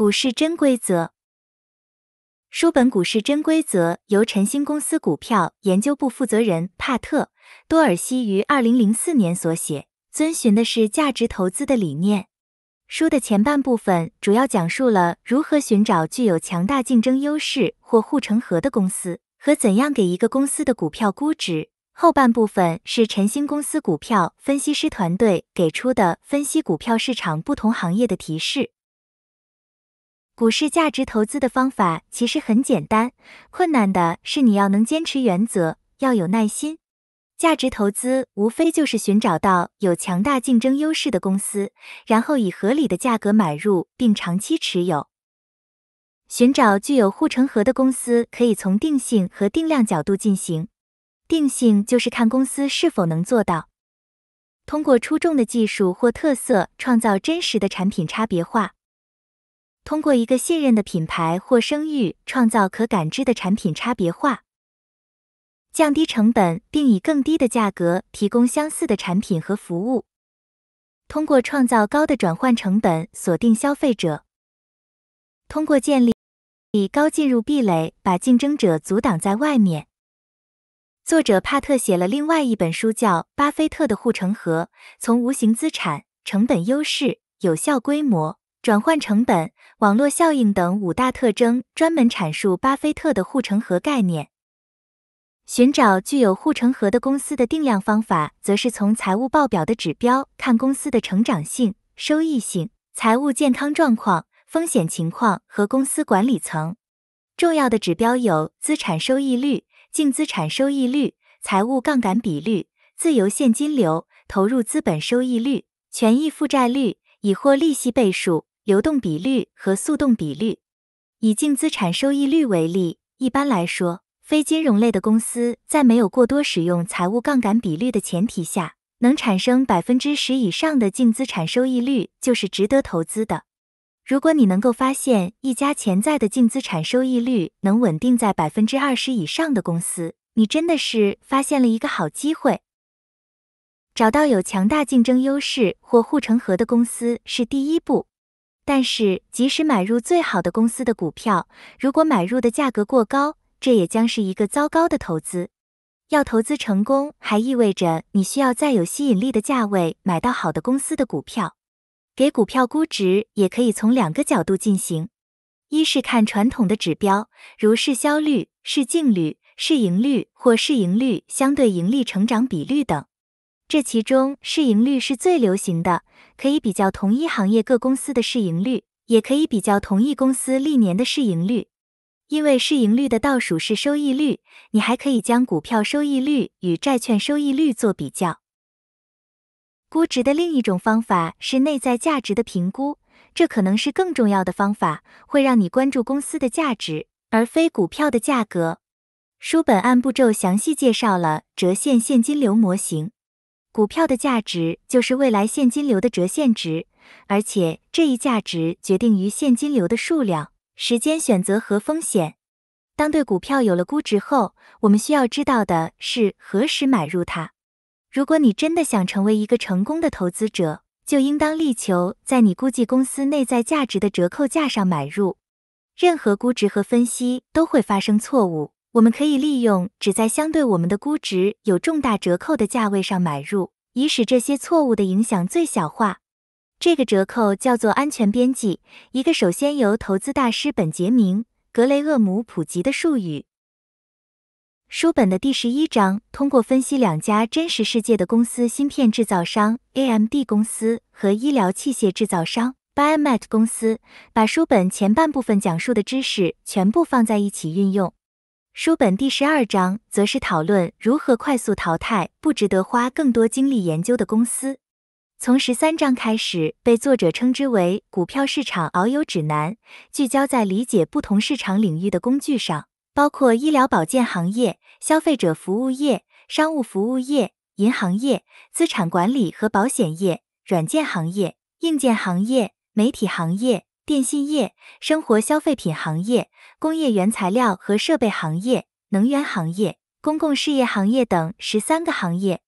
《股市真规则》书本《股市真规则》由晨星公司股票研究部负责人帕特·多尔西于二零零四年所写，遵循的是价值投资的理念。书的前半部分主要讲述了如何寻找具有强大竞争优势或护城河的公司，和怎样给一个公司的股票估值。后半部分是晨星公司股票分析师团队给出的分析股票市场不同行业的提示。股市价值投资的方法其实很简单，困难的是你要能坚持原则，要有耐心。价值投资无非就是寻找到有强大竞争优势的公司，然后以合理的价格买入并长期持有。寻找具有护城河的公司，可以从定性和定量角度进行。定性就是看公司是否能做到通过出众的技术或特色创造真实的产品差别化。通过一个信任的品牌或声誉，创造可感知的产品差别化，降低成本，并以更低的价格提供相似的产品和服务。通过创造高的转换成本，锁定消费者。通过建立以高进入壁垒，把竞争者阻挡在外面。作者帕特写了另外一本书，叫《巴菲特的护城河》，从无形资产、成本优势、有效规模。转换成本、网络效应等五大特征，专门阐述巴菲特的护城河概念。寻找具有护城河的公司的定量方法，则是从财务报表的指标看公司的成长性、收益性、财务健康状况、风险情况和公司管理层。重要的指标有资产收益率、净资产收益率、财务杠杆比率、自由现金流、投入资本收益率、权益负债率、已获利息倍数。流动比率和速动比率，以净资产收益率为例，一般来说，非金融类的公司在没有过多使用财务杠杆比率的前提下，能产生百分之十以上的净资产收益率就是值得投资的。如果你能够发现一家潜在的净资产收益率能稳定在百分之二十以上的公司，你真的是发现了一个好机会。找到有强大竞争优势或护城河的公司是第一步。但是，即使买入最好的公司的股票，如果买入的价格过高，这也将是一个糟糕的投资。要投资成功，还意味着你需要在有吸引力的价位买到好的公司的股票。给股票估值也可以从两个角度进行：一是看传统的指标，如市销率、市净率、市盈率或市盈率相对盈利成长比率等。这其中市盈率是最流行的，可以比较同一行业各公司的市盈率，也可以比较同一公司历年的市盈率。因为市盈率的倒数是收益率，你还可以将股票收益率与债券收益率做比较。估值的另一种方法是内在价值的评估，这可能是更重要的方法，会让你关注公司的价值而非股票的价格。书本按步骤详细介绍了折现现金流模型。股票的价值就是未来现金流的折现值，而且这一价值决定于现金流的数量、时间选择和风险。当对股票有了估值后，我们需要知道的是何时买入它。如果你真的想成为一个成功的投资者，就应当力求在你估计公司内在价值的折扣价上买入。任何估值和分析都会发生错误。我们可以利用只在相对我们的估值有重大折扣的价位上买入，以使这些错误的影响最小化。这个折扣叫做安全边际，一个首先由投资大师本杰明·格雷厄姆普及的术语。书本的第十一章通过分析两家真实世界的公司——芯片制造商 AMD 公司和医疗器械制造商 Biomat 公司，把书本前半部分讲述的知识全部放在一起运用。书本第十二章则是讨论如何快速淘汰不值得花更多精力研究的公司。从十三章开始，被作者称之为“股票市场遨游指南”，聚焦在理解不同市场领域的工具上，包括医疗保健行业、消费者服务业、商务服务业、银行业、资产管理和保险业、软件行业、硬件行业、媒体行业。电信业、生活消费品行业、工业原材料和设备行业、能源行业、公共事业行业等十三个行业。